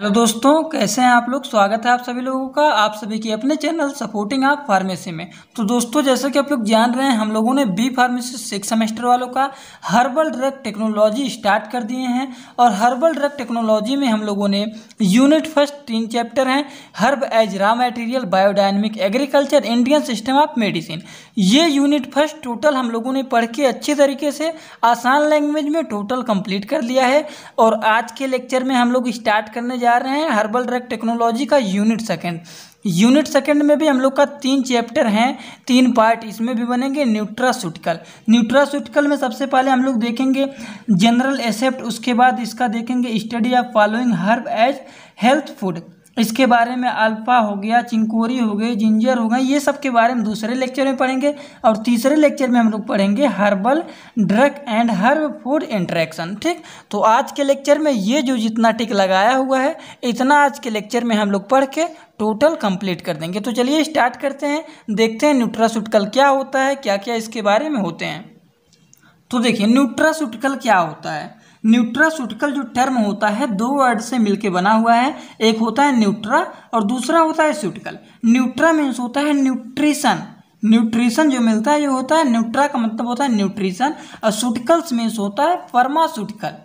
hello दोस्तों कैसे हैं आप लोग स्वागत है आप सभी लोगों का आप सभी की अपने चैनल सपोर्टिंग आप फार्मेसी में तो दोस्तों जैसा कि आप लोग जान रहे हैं हम लोगों ने बी फार्मेसी सिक्स सेमेस्टर वालों का हर्बल ड्रग टेक्नोलॉजी स्टार्ट कर दिए हैं और हर्बल ड्रग टेक्नोलॉजी में हम लोगों ने यूनिट फर्स्ट तीन चैप्टर हैं herb as raw material biodynamic agriculture Indian system of medicine ये यूनिट फर्स्ट टोटल हम लोगों ने पढ़ के अच्छे तरीके से आसान लैंग्वेज में टोटल कंप्लीट कर लिया है और आज के लेक्चर में हम लोग स्टार्ट करने जा जा रहे हैं हर्बल ड्रग टेक्नोलॉजी का यूनिट सेकंड यूनिट सेकंड में भी हम लोग का तीन चैप्टर हैं तीन पार्ट इसमें भी बनेंगे न्यूट्रासूटिकल न्यूट्रासूटिकल में सबसे पहले हम लोग देखेंगे जनरल एसेप्ट उसके बाद इसका देखेंगे study of following herb as health food इसके बारे में अल्फा हो गया चिंकोरी हो गई जिंजर हो गई ये सब के बारे में दूसरे लेक्चर में पढ़ेंगे और तीसरे लेक्चर में हम लोग पढ़ेंगे herbal drug and herb food interaction ठीक तो आज के लेक्चर में ये जो जितना टिक लगाया हुआ है इतना आज के लेक्चर में हम लोग पढ़ के टोटल कंप्लीट कर देंगे तो चलिए स्टार्ट करते हैं देखते हैं न्यूट्रासुटकल क्या होता है क्या क्या इसके बारे में होते हैं तो देखिए न्यूट्रासुटकल क्या होता है न्यूट्रासूटिकल जो टर्म होता है दो वर्ड से मिलके बना हुआ है एक होता है न्यूट्रा और दूसरा होता है सूटिकल न्यूट्रा मीन्स होता है न्यूट्रिशन न्यूट्रिशन जो मिलता है ये होता है न्यूट्रा का मतलब होता है न्यूट्रिशन और सूटिकल्स मीन्स होता है फार्मास्यूटिकल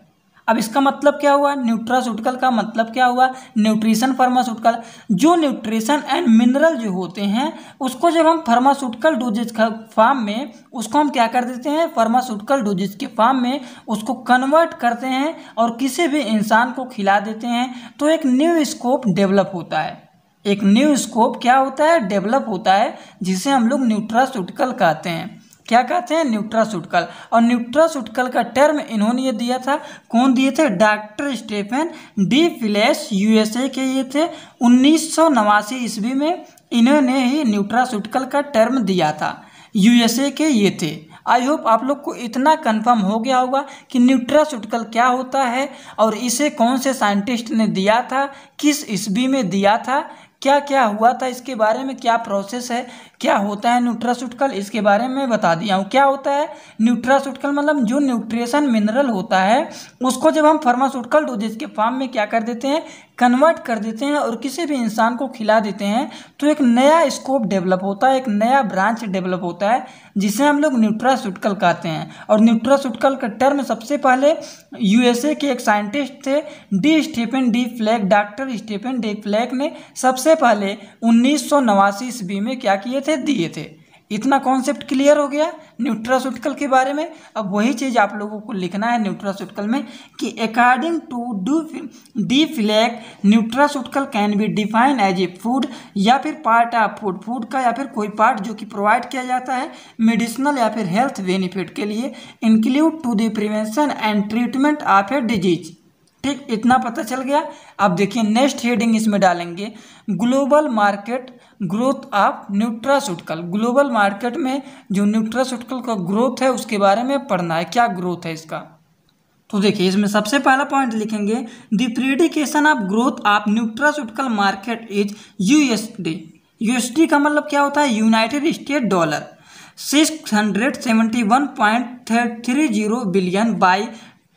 अब इसका मतलब क्या हुआ न्यूट्रासूटिकल का मतलब क्या हुआ न्यूट्रिशन फार्मासुटिकल जो न्यूट्रिशन एंड मिनरल जो होते हैं उसको जब हम फार्मासूटिकल डोजेज फार्म में उसको हम क्या कर देते हैं फार्मासूटिकल डोजेज के फार्म में उसको कन्वर्ट करते हैं और किसी भी इंसान को खिला देते हैं तो एक न्यू स्कोप डेवलप होता है एक न्यू स्कोप क्या होता है डेवलप होता है जिसे हम लोग न्यूट्रासूटिकल कहते हैं क्या कहते हैं न्यूट्रासूटकल और न्यूट्रासूटकल का टर्म इन्होंने ये दिया था कौन दिए थे doctor Stephen DeFelice USA के ये थे उन्नीस सौ नवासी ईस्वी में इन्होंने ही न्यूट्रासूटकल का टर्म दिया था यूएसए के ये थे आई होप आप लोग को इतना कंफर्म हो गया होगा कि न्यूट्रासूटकल क्या होता है और इसे कौन से साइंटिस्ट ने दिया था किस ईस्वी में दिया था क्या क्या हुआ था इसके बारे में क्या प्रोसेस है क्या होता है न्यूट्रासूटिकल इसके बारे में बता दिया हूँ क्या होता है न्यूट्रासुटकल मतलब जो न्यूट्रिशन मिनरल होता है उसको जब हम फार्मासुटिकल डोजेज के फॉर्म में क्या कर देते हैं कन्वर्ट कर देते हैं और किसी भी इंसान को खिला देते हैं तो एक नया स्कोप डेवलप होता है एक नया ब्रांच डेवलप होता है जिसे हम लोग न्यूट्रासुटकल कहते हैं और न्यूट्रासुटकल का टर्म सबसे पहले यूएसए के एक साइंटिस्ट थे D Stephen DeFelice doctor Stephen DeFelice ने सबसे पहले उन्नीस सौ ईस्वी में क्या किए थे दिए थे इतना कॉन्सेप्ट क्लियर हो गया न्यूट्रास्यूटिकल के बारे में अब वही चीज़ आप लोगों को लिखना है न्यूट्रास्यूटिकल में कि according to Dr DeFelice nutraceutical can be define as a food या फिर पार्ट ऑफ फूड फूड का या फिर कोई पार्ट जो कि प्रोवाइड किया जाता है मेडिसिनल या फिर हेल्थ बेनिफिट के लिए include to the prevention and treatment of a disease ठीक इतना पता चल गया अब देखिए नेक्स्ट हेडिंग इसमें डालेंगे global market growth of nutraceutical global market में जो न्यूट्रासूटिकल का ग्रोथ है उसके बारे में पढ़ना है क्या ग्रोथ है इसका तो देखिए इसमें सबसे पहला पॉइंट लिखेंगे the prediction of growth of nutraceutical market is U S USD का मतलब क्या होता है United State dollar six hundred seventy one point three zero billion by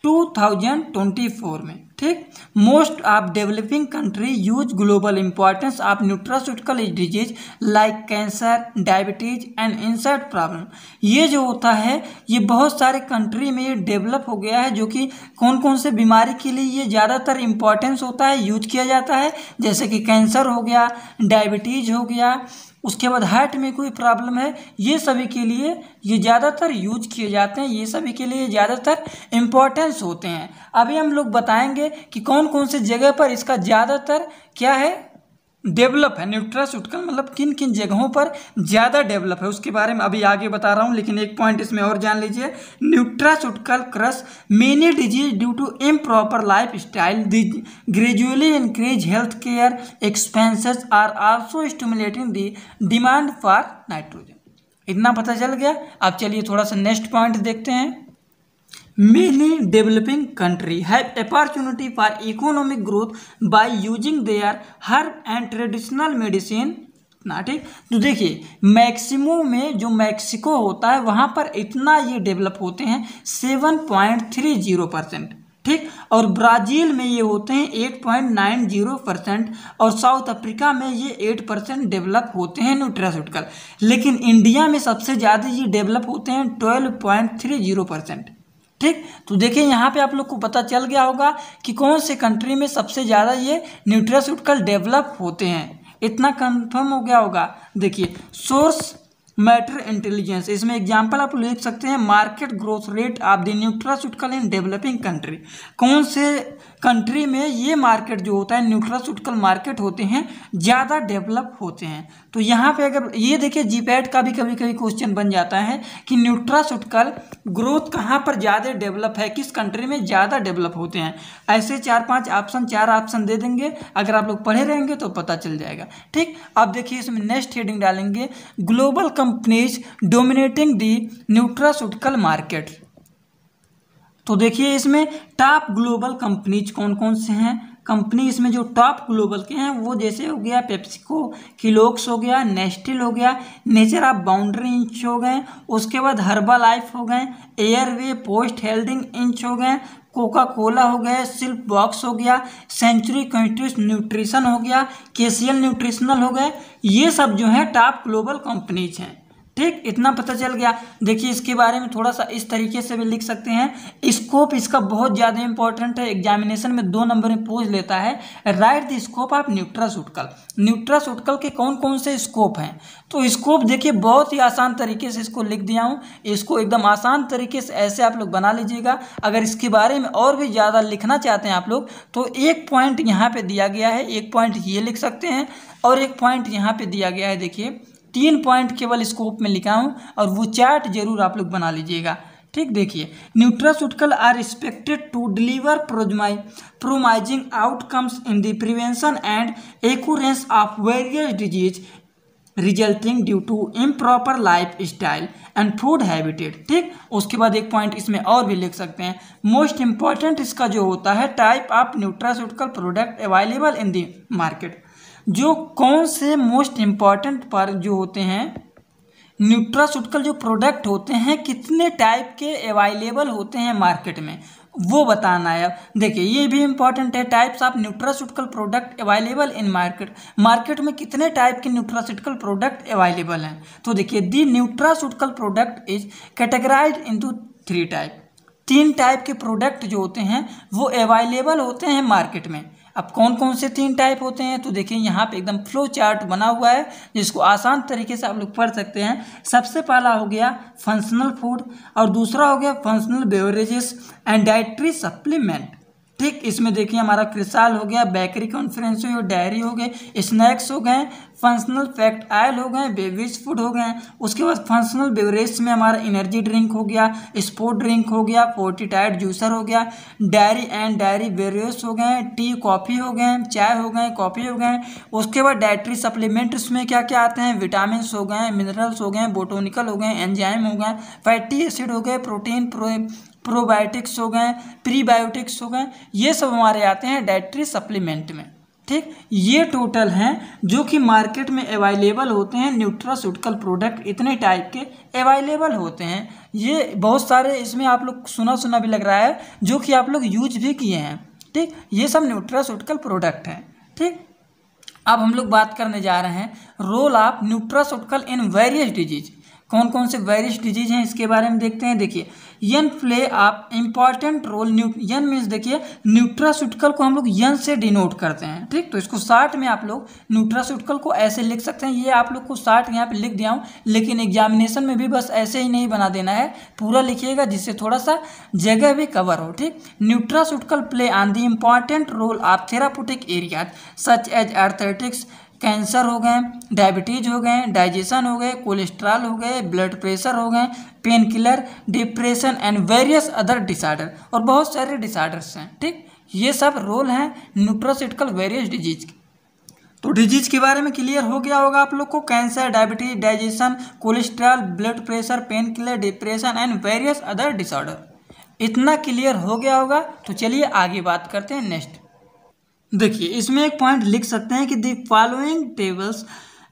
two thousand twenty four में ठीक most of developing country use global importance of nutraceutical disease like cancer diabetes and insert problem ये जो होता है ये बहुत सारे country में ये डेवलप हो गया है जो कि कौन कौन से बीमारी के लिए ये ज़्यादातर इंपॉर्टेंस होता है यूज किया जाता है जैसे कि कैंसर हो गया डायबिटीज हो गया उसके बाद हार्ट में कोई प्रॉब्लम है ये सभी के लिए ये ज़्यादातर यूज किए जाते हैं ये सभी के लिए ज़्यादातर इम्पोर्टेंस होते हैं अभी हम लोग बताएंगे कि कौन कौन से जगह पर इसका ज़्यादातर क्या है डेवलप है न्यूट्रास्यूटिकल मतलब किन किन जगहों पर ज़्यादा डेवलप है उसके बारे में अभी आगे बता रहा हूँ लेकिन एक पॉइंट इसमें और जान लीजिए nutraceutical cross many disease due to improper life style gradually increase health care expenses are also stimulating the demand for nitrogen इतना पता चल गया अब चलिए थोड़ा सा नेक्स्ट पॉइंट देखते हैं many developing country have opportunity for economic growth by using their herb and traditional medicine ना ठीक तो देखिए मैक्सिमो में जो मैक्सिको होता है वहाँ पर इतना ये डेवलप होते हैं seven point three zero percent ठीक और ब्राज़ील में ये होते हैं eight point nine zero percent और साउथ अफ्रीका में ये एट परसेंट डेवलप होते हैं न्यूट्रास्यूटिकल लेकिन इंडिया में सबसे ज़्यादा ये डेवलप होते हैं twelve point three zero percent ठीक तो देखिए यहाँ पे आप लोग को पता चल गया होगा कि कौन से कंट्री में सबसे ज़्यादा ये न्यूट्रास्यूटिकल डेवलप होते हैं इतना कंफर्म हो गया होगा देखिए सोर्स मैटर इंटेलिजेंस इसमें एग्जाम्पल आप लिख सकते हैं market growth rate of the nutraceutical in developing country कौन से कंट्री में ये मार्केट जो होता है न्यूट्रासूटिकल मार्केट होते हैं ज़्यादा डेवलप होते हैं तो यहाँ पे अगर ये देखिए जीपैट का भी कभी कभी क्वेश्चन बन जाता है कि न्यूट्रासूटिकल ग्रोथ कहाँ पर ज़्यादा डेवलप है किस कंट्री में ज़्यादा डेवलप होते हैं ऐसे चार पाँच ऑप्शन चार ऑप्शन दे देंगे अगर आप लोग पढ़े रहेंगे तो पता चल जाएगा ठीक अब देखिए इसमें नेक्स्ट हेडिंग डालेंगे global companies dominating the nutraceutical market तो देखिए इसमें टॉप ग्लोबल कंपनीज कौन कौन से हैं कंपनी इसमें जो टॉप ग्लोबल के हैं वो जैसे हो गया पेप्सिको किलोक्स हो गया नेस्टिल हो गया नेचर ऑफ बाउंड्री इंच हो गए उसके बाद हर्बा लाइफ हो गए एयरवे पोस्ट हेल्डिंग इंच हो गए कोका कोला हो गया सिल्प बॉक्स हो गया सेंचुरी कंट्रीज न्यूट्रिशन हो गया केसियल न्यूट्रिशनल हो गए ये सब जो है टॉप ग्लोबल कंपनीज हैं ठीक इतना पता चल गया देखिए इसके बारे में थोड़ा सा इस तरीके से भी लिख सकते हैं स्कोप इसका बहुत ज़्यादा इंपॉर्टेंट है एग्जामिनेशन में दो नंबर में पूछ लेता है write the scope of nutraceutical nutraceutical के कौन कौन से स्कोप हैं तो स्कोप देखिए बहुत ही आसान तरीके से इसको लिख दिया हूँ इसको एकदम आसान तरीके से ऐसे आप लोग बना लीजिएगा अगर इसके बारे में और भी ज़्यादा लिखना चाहते हैं आप लोग तो एक पॉइंट यहाँ पर दिया गया है एक पॉइंट ये लिख सकते हैं और एक पॉइंट यहाँ पर दिया गया है देखिए तीन पॉइंट केवल स्कोप में लिखा हूँ और वो चार्ट जरूर आप लोग बना लीजिएगा ठीक देखिए nutraceutical are expected to deliver promise promising outcomes in the prevention and occurrence of various disease resulting due to improper life style and food habitat ठीक उसके बाद एक पॉइंट इसमें और भी लिख सकते हैं मोस्ट इम्पॉर्टेंट इसका जो होता है type of nutraceutical product available in the market जो कौन से मोस्ट इम्पॉर्टेंट पर जो होते हैं न्यूट्रासूटिकल जो प्रोडक्ट होते हैं कितने टाइप के अवेलेबल होते हैं मार्केट में वो बताना है अब देखिए ये भी इम्पॉर्टेंट है types of nutraceutical product available in market market में कितने टाइप के न्यूट्रासूटिकल प्रोडक्ट अवेलेबल हैं तो देखिए the nutraceutical product is categorize into three type तीन टाइप के प्रोडक्ट जो होते हैं वो अवेलेबल होते हैं मार्केट में अब कौन कौन से तीन टाइप होते हैं तो देखिए यहाँ पे एकदम फ्लो चार्ट बना हुआ है जिसको आसान तरीके से आप लोग पढ़ सकते हैं सबसे पहला हो गया फंक्शनल फूड और दूसरा हो गया functional beverages and dietary supplement ठीक इसमें देखिए हमारा क्रिसाल हो गया बेकरी कॉन्फ्रेंस हो डायरी हो गए स्नैक्स हो गए फंक्शनल फैक्ट आयल हो गए बेबीज़ फूड हो गए उसके बाद फंक्शनल बेवरेज में हमारा एनर्जी ड्रिंक हो गया स्पोर्ट ड्रिंक हो गया फोर्टीटाइड जूसर हो गया डायरी एंड डायरी बेवरेज हो गए टी कॉफ़ी हो गए चाय हो गए कॉफ़ी हो गए उसके बाद डायट्री सप्लीमेंट्स में क्या क्या आते हैं विटामिन हो गए मिनरल्स हो गए बोटोनिकल हो गए एंजाइम हो गए फैटी एसिड हो गए प्रोटीन प्रो प्रोबायोटिक्स हो गए प्रीबायोटिक्स हो गए ये सब हमारे आते हैं डायट्री सप्लीमेंट में ठीक ये टोटल हैं जो कि मार्केट में अवेलेबल होते हैं न्यूट्रास्यूटिकल प्रोडक्ट इतने टाइप के अवेलेबल होते हैं ये बहुत सारे इसमें आप लोग सुना सुना भी लग रहा है जो कि आप लोग यूज भी किए हैं ठीक ये सब न्यूट्रास्यूटिकल प्रोडक्ट हैं ठीक अब हम लोग बात करने जा रहे हैं role of nutraceutical in various disease कौन कौन से वायरस डिजीज हैं इसके बारे में देखते हैं देखिए यन प्ले आप इम्पॉर्टेंट रोल न्यू यन मीन्स देखिए न्यूट्रासूटिकल को हम लोग यन से डिनोट करते हैं ठीक तो इसको शार्ट में आप लोग न्यूट्रासूटिकल को ऐसे लिख सकते हैं ये आप लोग को शार्ट यहाँ पे लिख दिया हूँ लेकिन एग्जामिनेशन में भी बस ऐसे ही नहीं बना देना है पूरा लिखिएगा जिससे थोड़ा सा जगह भी कवर हो ठीक nutraceutical play on the important role of therapeutic area such as arthritis cancer हो गए डायबिटीज़ हो गए डाइजेशन हो गए कोलेस्ट्रॉल हो गए ब्लड प्रेशर हो गए painkiller depression and various other disorder और बहुत सारे डिसऑर्डर्स हैं ठीक ये सब रोल हैं न्यूट्रोसिटिकल वेरियस डिजीज के तो डिजीज़ के बारे में क्लियर हो गया होगा आप लोग को cancer diabetes digestion cholesterol blood pressure painkiller depression and various other disorder इतना क्लियर हो गया होगा तो चलिए आगे बात करते हैं नेक्स्ट देखिए इसमें एक पॉइंट लिख सकते हैं कि the following tables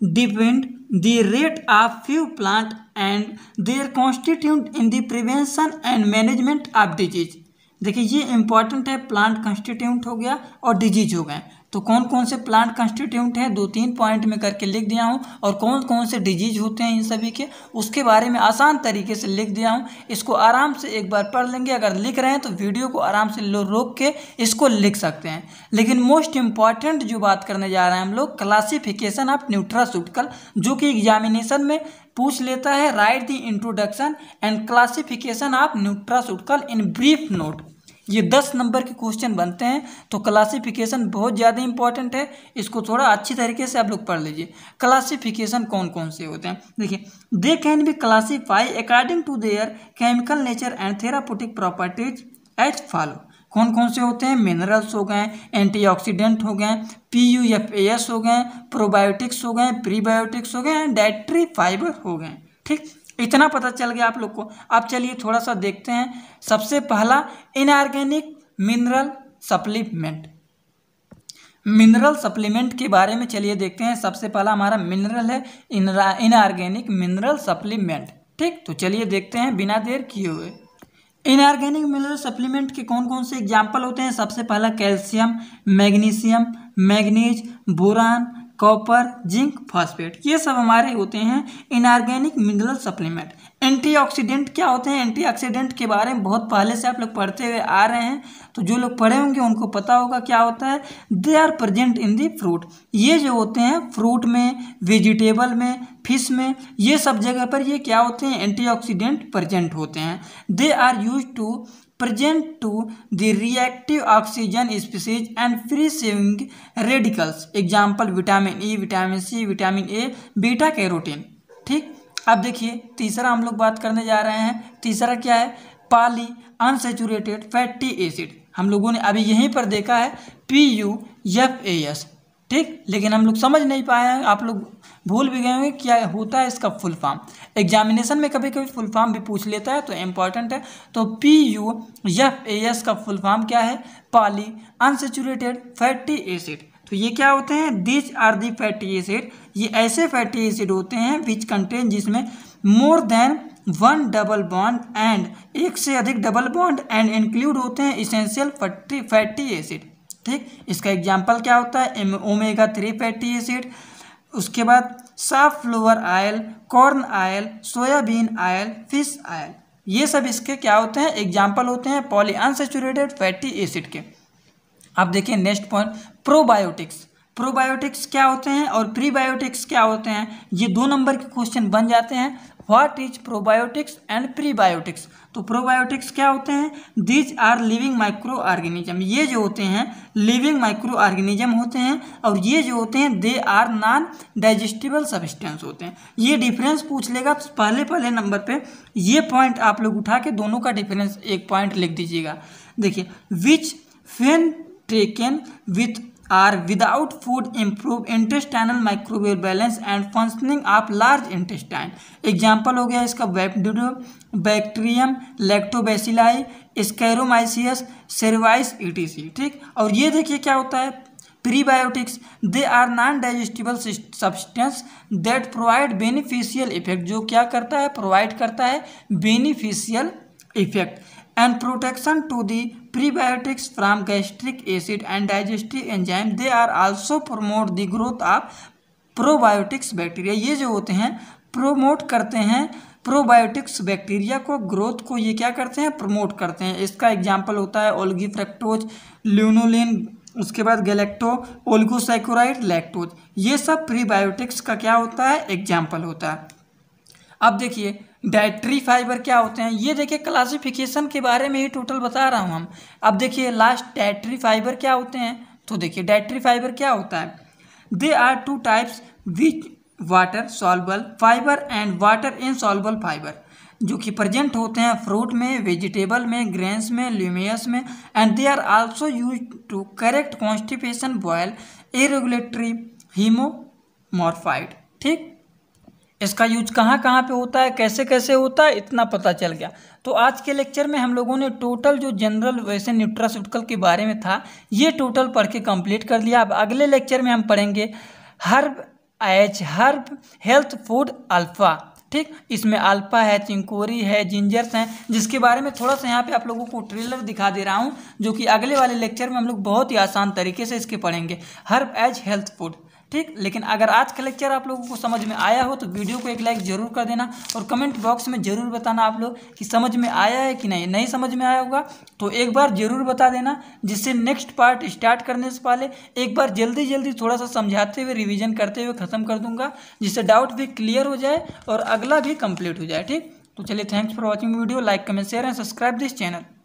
depend the rate of few plant and their constitute in the prevention and management of disease देखिए ये इंपॉर्टेंट है प्लांट कॉन्स्टिट्यूट हो गया और डिजीज हो गए तो कौन कौन से प्लांट कंस्टिट्यूंट हैं दो तीन पॉइंट में करके लिख दिया हूँ और कौन कौन से डिजीज होते हैं इन सभी के उसके बारे में आसान तरीके से लिख दिया हूँ इसको आराम से एक बार पढ़ लेंगे अगर लिख रहे हैं तो वीडियो को आराम से रोक के इसको लिख सकते हैं लेकिन मोस्ट इम्पॉर्टेंट जो बात करने जा रहे हैं हम लोग क्लासीफिकेशन ऑफ न्यूट्रासूटिकल जो कि एग्जामिनेशन में पूछ लेता है write the introduction and classification of nutraceutical in brief note ये दस नंबर के क्वेश्चन बनते हैं तो क्लासिफिकेशन बहुत ज़्यादा इंपॉर्टेंट है इसको थोड़ा अच्छी तरीके से आप लोग पढ़ लीजिए क्लासिफिकेशन कौन कौन से होते हैं देखिए they can be classify according to their chemical nature and therapeutic properties as follow कौन कौन से होते हैं मिनरल्स हो गए एंटीऑक्सीडेंट हो गए P U F A S हो गए प्रोबायोटिक्स हो गए प्रीबायोटिक्स हो गए एंड डाइट्री फाइबर हो गए ठीक इतना पता चल गया आप लोग को अब चलिए थोड़ा सा देखते हैं सबसे पहला inorganic mineral supplement mineral supplement के बारे में चलिए देखते हैं सबसे पहला हमारा मिनरल है इनऑर्गेनिक मिनरल सप्लीमेंट ठीक तो चलिए देखते हैं बिना देर किए हुए इनऑर्गेनिक मिनरल सप्लीमेंट के कौन कौन से एग्जाम्पल होते हैं सबसे पहला calcium magnesium manganese boron copper zinc phosphate ये सब हमारे होते हैं इनऑर्गेनिक मिनरल सप्लीमेंट एंटीऑक्सीडेंट क्या होते हैं एंटीऑक्सीडेंट के बारे में बहुत पहले से आप लोग पढ़ते हुए आ रहे हैं तो जो लोग पढ़े होंगे उनको पता होगा क्या होता है they are present in the fruit ये जो होते हैं फ्रूट में वेजिटेबल में फिश में ये सब जगह पर ये क्या होते हैं एंटीऑक्सीडेंट प्रजेंट होते हैं they are use to present to the reactive oxygen species and free saving radicals example vitamin E vitamin C vitamin A beta carotene ठीक अब देखिए तीसरा हम लोग बात करने जा रहे हैं तीसरा क्या है पाली अनसेचुरेटेड फैटी एसिड हम लोगों ने अभी यहीं पर देखा है P U F A S ठीक लेकिन हम लोग समझ नहीं पाए हैं आप लोग भूल भी गए होंगे क्या होता है इसका फुल फॉर्म एग्जामिनेशन में कभी कभी फुल फॉर्म भी पूछ लेता है तो इम्पॉर्टेंट है तो P U F A S का फुल फॉर्म क्या है पाली अनसेचुरेटेड फैटी एसिड तो ये क्या होते हैं these are the fatty acid ये ऐसे फैटी एसिड होते हैं विच कंटेन जिसमें more than one double bond and एक से अधिक डबल बॉन्ड एंड इंक्लूड होते हैं इसेंशियल फैटी फैटी एसिड ठीक इसका एग्जाम्पल क्या होता है ओमेगा थ्री फैटी एसिड उसके बाद safflower oil corn oil soybean oil fish oil ये सब इसके क्या होते हैं एग्जाम्पल होते हैं पॉली अनसेचुरेटेड फैटी एसिड के अब देखिए नेक्स्ट पॉइंट प्रोबायोटिक्स प्रोबायोटिक्स क्या होते हैं और प्रीबायोटिक्स क्या होते हैं ये दो नंबर के क्वेश्चन बन जाते हैं what is probiotics and prebiotics तो प्रोबायोटिक्स क्या होते हैं these are living microorganism ये जो होते हैं लिविंग माइक्रो ऑर्गेनिज्म होते हैं और ये जो होते हैं they are non digestible substance होते हैं ये डिफरेंस पूछ लेगा तो पहले पहले नंबर पे ये पॉइंट आप लोग उठा के दोनों का डिफरेंस एक पॉइंट लिख दीजिएगा देखिए which when taken with or without food improve intestinal microwave balance and functioning of large intestine example हो गया इसका वेपडो बैक्टीरियम लेक्टोबेसिलाई स्कैरोमाइसियस सेरवाइस ईटीसी ठीक और ये देखिए क्या होता है prebiotics they are non digestible substance that provide beneficial effect जो क्या करता है प्रोवाइड करता है beneficial effect and protection to the prebiotics from gastric acid and digestive enzyme they are also promote the growth of probiotics bacteria ये जो होते हैं प्रोमोट करते हैं प्रोबायोटिक्स बैक्टीरिया को ग्रोथ को ये क्या करते हैं प्रमोट करते हैं इसका एग्जाम्पल होता है ओलगी फ्रैक्टोज ल्यूनोलिन उसके बाद गैलेक्टो ओल्गोसाइकोराइड लैक्टोज ये सब प्रीबायोटिक्स का क्या होता है एग्जाम्पल होता है अब देखिए डायट्री फाइबर क्या होते हैं ये देखिए क्लासिफिकेशन के बारे में ही टोटल बता रहा हूँ हम अब देखिए लास्ट डायट्री फाइबर क्या होते हैं तो देखिए डायट्री फाइबर क्या होता है they are two types which water soluble fibre and water insoluble fibre जो कि प्रेजेंट होते हैं फ्रूट में वेजिटेबल में ग्रेन्स में ल्यूमियस में and they are also use to correct constipation bowel irregularity haemorrhoids ठीक इसका यूज कहाँ कहाँ पे होता है कैसे कैसे होता है इतना पता चल गया तो आज के लेक्चर में हम लोगों ने टोटल जो जनरल वैसे न्यूट्रास्यूटिकल के बारे में था ये टोटल पढ़ के कम्प्लीट कर लिया अब अगले लेक्चर में हम पढ़ेंगे herb H herb health food alpha ठीक इसमें अल्फा है चिंकोरी है जिंजर्स हैं जिसके बारे में थोड़ा सा यहाँ पे आप लोगों को ट्रेलर दिखा दे रहा हूँ जो कि अगले वाले लेक्चर में हम लोग बहुत ही आसान तरीके से इसके पढ़ेंगे हर्ब एज हेल्थ फूड ठीक लेकिन अगर आज का लेक्चर आप लोगों को समझ में आया हो तो वीडियो को एक लाइक ज़रूर कर देना और कमेंट बॉक्स में ज़रूर बताना आप लोग कि समझ में आया है कि नहीं नहीं समझ में आया होगा तो एक बार ज़रूर बता देना जिससे नेक्स्ट पार्ट स्टार्ट करने से पहले एक बार जल्दी जल्दी थोड़ा सा समझाते हुए रिविज़न करते हुए ख़त्म कर दूंगा जिससे डाउट भी क्लियर हो जाए और अगला भी कंप्लीट हो जाए ठीक तो चलिए thanks for watching video like comment share and subscribe this channel